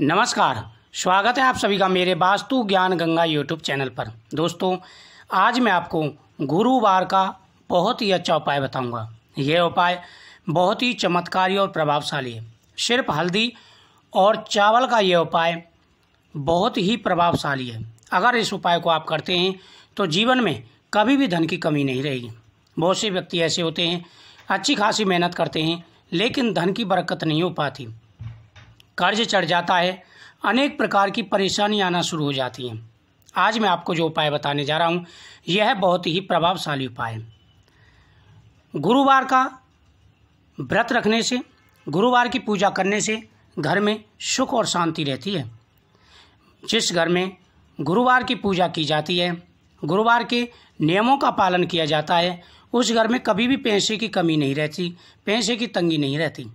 नमस्कार स्वागत है आप सभी का मेरे वास्तु ज्ञान गंगा यूट्यूब चैनल पर दोस्तों आज मैं आपको गुरुवार का बहुत ही अच्छा उपाय बताऊंगा यह उपाय बहुत ही चमत्कारी और प्रभावशाली है सिर्फ हल्दी और चावल का यह उपाय बहुत ही प्रभावशाली है अगर इस उपाय को आप करते हैं तो जीवन में कभी भी धन की कमी नहीं रहेगी बहुत से व्यक्ति ऐसे होते हैं अच्छी खासी मेहनत करते हैं लेकिन धन की बरकत नहीं हो पाती कर्ज चढ़ जाता है अनेक प्रकार की परेशानी आना शुरू हो जाती हैं आज मैं आपको जो उपाय बताने जा रहा हूँ यह बहुत ही प्रभावशाली उपाय है गुरुवार का व्रत रखने से गुरुवार की पूजा करने से घर में सुख और शांति रहती है जिस घर में गुरुवार की पूजा की जाती है गुरुवार के नियमों का पालन किया जाता है उस घर में कभी भी पैसे की कमी नहीं रहती पैसे की तंगी नहीं रहती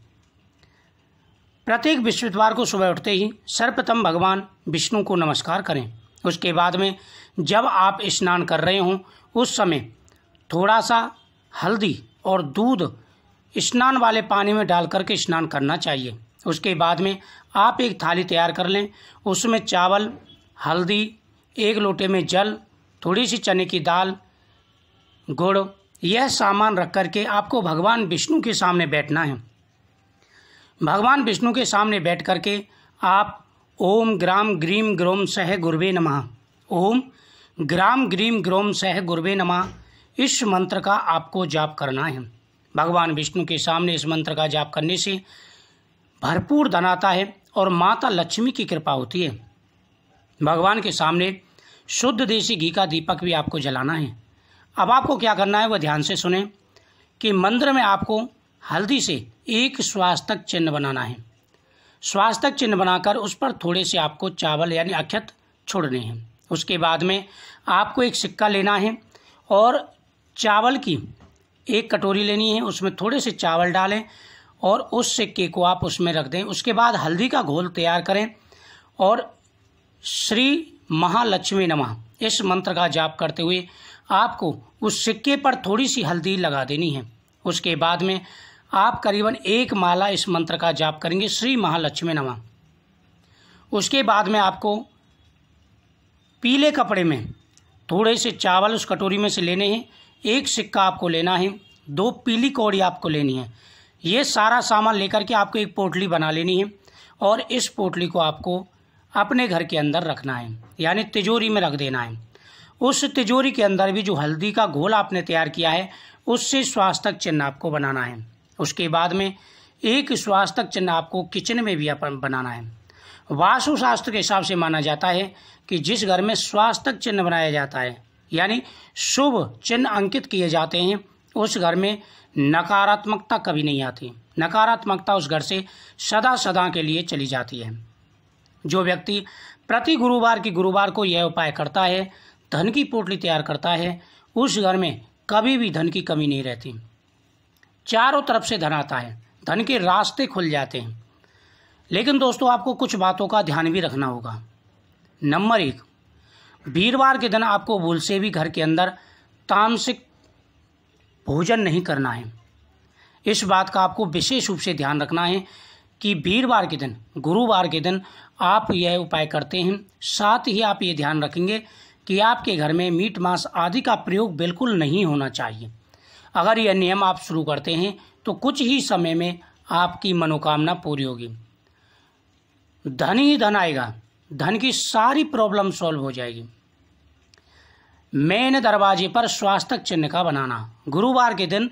प्रत्येक बृहस्पतिवार को सुबह उठते ही सर्वप्रथम भगवान विष्णु को नमस्कार करें उसके बाद में जब आप स्नान कर रहे हों उस समय थोड़ा सा हल्दी और दूध स्नान वाले पानी में डाल करके स्नान करना चाहिए उसके बाद में आप एक थाली तैयार कर लें उसमें चावल हल्दी एक लोटे में जल थोड़ी सी चने की दाल गुड़ यह सामान रख करके आपको भगवान विष्णु के सामने बैठना है भगवान विष्णु के सामने बैठ करके आप ओम ग्राम ग्रीम ग्रोम सह गुरवे नमः ओम ग्राम ग्रीम ग्रोम सह गुरवे नमः इस मंत्र का आपको जाप करना है भगवान विष्णु के सामने इस मंत्र का जाप करने से भरपूर धन आता है और माता लक्ष्मी की कृपा होती है भगवान के सामने शुद्ध देसी घी का दीपक भी आपको जलाना है अब आपको क्या करना है वह ध्यान से सुने कि मंत्र में आपको हल्दी से एक श्वास चिन्ह बनाना है श्वास चिन्ह बनाकर उस पर थोड़े से आपको चावल यानी अक्षत छोड़ने हैं उसके बाद में आपको एक सिक्का लेना है और चावल की एक कटोरी लेनी है उसमें थोड़े से चावल डालें और उस सिक्के को आप उसमें रख दें उसके बाद हल्दी का घोल तैयार करें और श्री महालक्ष्मी नमः इस मंत्र का जाप करते हुए आपको उस सिक्के पर थोड़ी सी हल्दी लगा देनी है उसके बाद में आप करीबन एक माला इस मंत्र का जाप करेंगे श्री महालक्ष्मी नमा उसके बाद में आपको पीले कपड़े में थोड़े से चावल उस कटोरी में से लेने हैं एक सिक्का आपको लेना है दो पीली कौड़ी आपको लेनी है ये सारा सामान लेकर के आपको एक पोटली बना लेनी है और इस पोटली को आपको अपने घर के अंदर रखना है यानी तिजोरी में रख देना है उस तिजोरी के अंदर भी जो हल्दी का घोल आपने तैयार किया है उससे स्वास्थ्य चिन्ह आपको बनाना है उसके बाद में एक स्वास्थ्य चिन्ह आपको किचन में भी अपन बनाना है वास्तुशास्त्र के हिसाब से माना जाता है कि जिस घर में स्वास्थ्य चिन्ह बनाया जाता है यानी शुभ चिन्ह अंकित किए जाते हैं उस घर में नकारात्मकता कभी नहीं आती नकारात्मकता उस घर से सदा सदा के लिए चली जाती है जो व्यक्ति प्रति गुरुवार की गुरुवार को यह उपाय करता है धन की पोटली तैयार करता है उस घर में कभी भी धन की कमी नहीं रहती चारों तरफ से धन आता है धन के रास्ते खुल जाते हैं लेकिन दोस्तों आपको कुछ बातों का ध्यान भी रखना होगा नंबर एक वीरवार के दिन आपको भूल से भी घर के अंदर तामसिक भोजन नहीं करना है इस बात का आपको विशेष रूप से ध्यान रखना है कि वीरवार के दिन गुरुवार के दिन आप यह उपाय करते हैं साथ ही आप ये ध्यान रखेंगे कि आपके घर में मीट मांस आदि का प्रयोग बिल्कुल नहीं होना चाहिए अगर यह नियम आप शुरू करते हैं तो कुछ ही समय में आपकी मनोकामना पूरी होगी धन ही धन आएगा धन की सारी प्रॉब्लम सॉल्व हो जाएगी मेन दरवाजे पर स्वास्थ्य चिन्ह का बनाना गुरुवार के दिन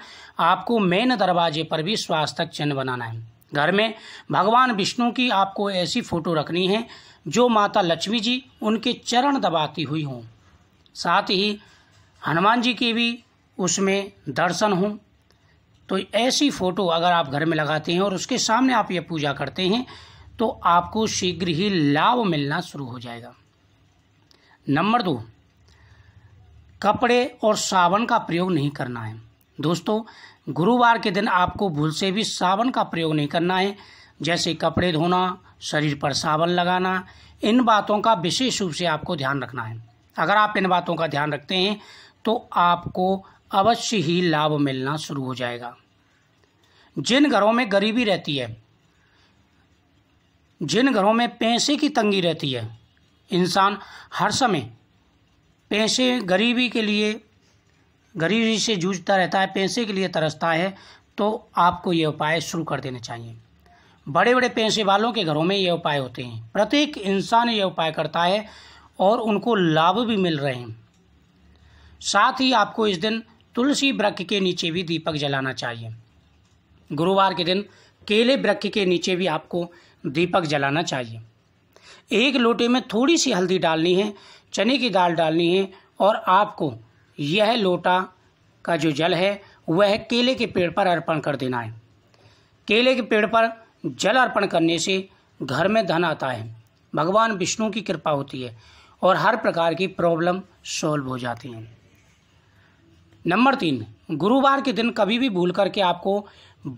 आपको मेन दरवाजे पर भी स्वास्थ्य चिन्ह बनाना है घर में भगवान विष्णु की आपको ऐसी फोटो रखनी है जो माता लक्ष्मी जी उनके चरण दबाती हुई हों साथ ही हनुमान जी की भी उसमें दर्शन हो तो ऐसी फ़ोटो अगर आप घर में लगाते हैं और उसके सामने आप ये पूजा करते हैं तो आपको शीघ्र ही लाभ मिलना शुरू हो जाएगा नंबर दो कपड़े और सावन का प्रयोग नहीं करना है दोस्तों गुरुवार के दिन आपको भूल से भी सावन का प्रयोग नहीं करना है जैसे कपड़े धोना शरीर पर सावन लगाना इन बातों का विशेष रूप से आपको ध्यान रखना है अगर आप इन बातों का ध्यान रखते हैं तो आपको अवश्य ही लाभ मिलना शुरू हो जाएगा जिन घरों में गरीबी रहती है जिन घरों में पैसे की तंगी रहती है इंसान हर समय पैसे गरीबी के लिए गरीबी से जूझता रहता है पैसे के लिए तरसता है तो आपको ये उपाय शुरू कर देने चाहिए बड़े बड़े पैसे वालों के घरों में ये उपाय होते हैं प्रत्येक इंसान ये उपाय करता है और उनको लाभ भी मिल रहे हैं साथ ही आपको इस दिन तुलसी वृक्ष के नीचे भी दीपक जलाना चाहिए गुरुवार के दिन केले वृक्ष के नीचे भी आपको दीपक जलाना चाहिए एक लोटे में थोड़ी सी हल्दी डालनी है चने की दाल डालनी है और आपको यह लोटा का जो जल है वह केले के पेड़ पर अर्पण कर देना है केले के पेड़ पर जल अर्पण करने से घर में धन आता है भगवान विष्णु की कृपा होती है और हर प्रकार की प्रॉब्लम सॉल्व हो जाती हैं नंबर तीन गुरुवार के दिन कभी भी भूल करके आपको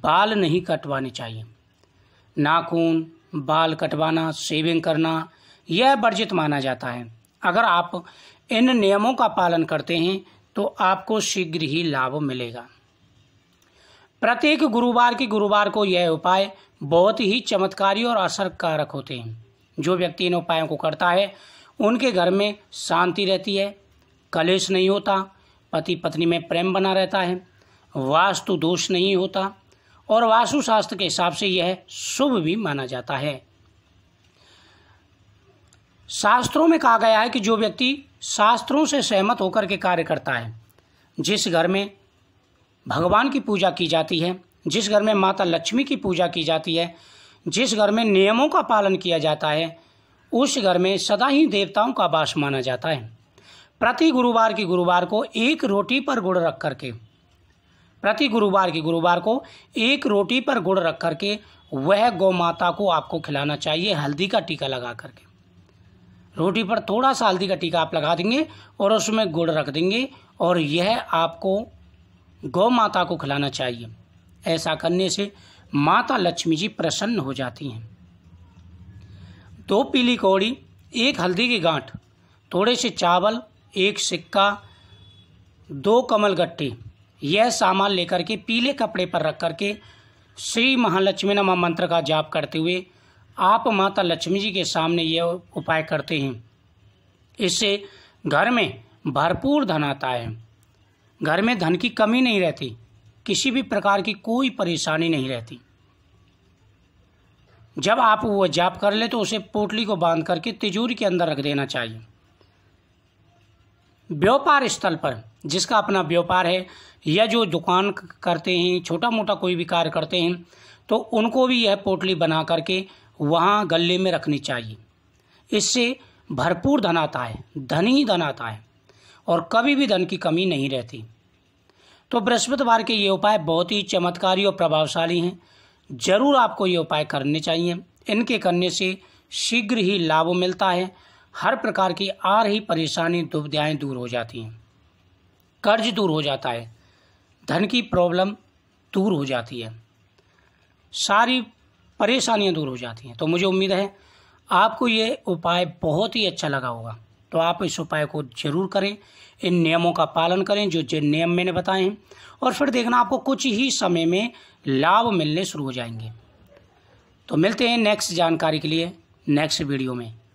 बाल नहीं कटवाने चाहिए नाखून बाल कटवाना शेविंग करना यह वर्जित माना जाता है अगर आप इन नियमों का पालन करते हैं तो आपको शीघ्र ही लाभ मिलेगा प्रत्येक गुरुवार के गुरुवार को यह उपाय बहुत ही चमत्कारी और असरकारक होते हैं जो व्यक्ति इन उपायों को करता है उनके घर में शांति रहती है कलेश नहीं होता पति पत्नी में प्रेम बना रहता है वास्तु दोष नहीं होता और वास्तु शास्त्र के हिसाब से यह शुभ भी माना जाता है शास्त्रों में कहा गया है कि जो व्यक्ति शास्त्रों से सहमत होकर के कार्य करता है जिस घर में भगवान की पूजा की जाती है जिस घर में माता लक्ष्मी की पूजा की जाती है जिस घर में नियमों का पालन किया जाता है उस घर में सदा ही देवताओं का वास माना जाता है प्रति गुरुवार की गुरुवार को एक रोटी पर गुड़ रख करके प्रति गुरुवार की गुरुवार को एक रोटी पर गुड़ रख करके वह गौ माता को आपको खिलाना चाहिए हल्दी का टीका लगा करके रोटी पर थोड़ा सा हल्दी का टीका आप लगा देंगे और उसमें गुड़ रख देंगे और यह आपको गौ माता को खिलाना चाहिए ऐसा करने से माता लक्ष्मी जी प्रसन्न हो जाती हैं दो पीली कौड़ी एक हल्दी की गांठ थोड़े से चावल एक सिक्का दो कमल गट्टे यह सामान लेकर के पीले कपड़े पर रख करके श्री महालक्ष्मी नमा मंत्र का जाप करते हुए आप माता लक्ष्मी जी के सामने यह उपाय करते हैं इससे घर में भरपूर धन आता है घर में धन की कमी नहीं रहती किसी भी प्रकार की कोई परेशानी नहीं रहती जब आप वह जाप कर ले तो उसे पोटली को बांध करके तिजोरी के अंदर रख देना चाहिए व्यापार स्थल पर जिसका अपना व्यापार है या जो दुकान करते हैं छोटा मोटा कोई भी कार्य करते हैं तो उनको भी यह पोटली बना करके वहाँ गले में रखनी चाहिए इससे भरपूर धन आता है धन ही धन आता है और कभी भी धन की कमी नहीं रहती तो बृहस्पतिवार के ये उपाय बहुत ही चमत्कारी और प्रभावशाली हैं ज़रूर आपको ये उपाय करने चाहिए इनके करने से शीघ्र ही लाभ मिलता है हर प्रकार की आ रही परेशानी दुविधाएँ दूर हो जाती हैं कर्ज दूर हो जाता है धन की प्रॉब्लम दूर हो जाती है सारी परेशानियां दूर हो जाती हैं तो मुझे उम्मीद है आपको ये उपाय बहुत ही अच्छा लगा होगा तो आप इस उपाय को जरूर करें इन नियमों का पालन करें जो जिन नियम मैंने बताए हैं और फिर देखना आपको कुछ ही समय में लाभ मिलने शुरू हो जाएंगे तो मिलते हैं नेक्स्ट जानकारी के लिए नेक्स्ट वीडियो में